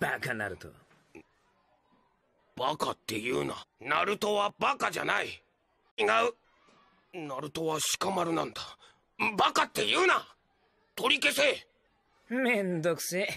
バカナルトバカって言うなナルトはバカじゃない違うナルトは鹿丸なんだバカって言うな取り消せめんどくせえ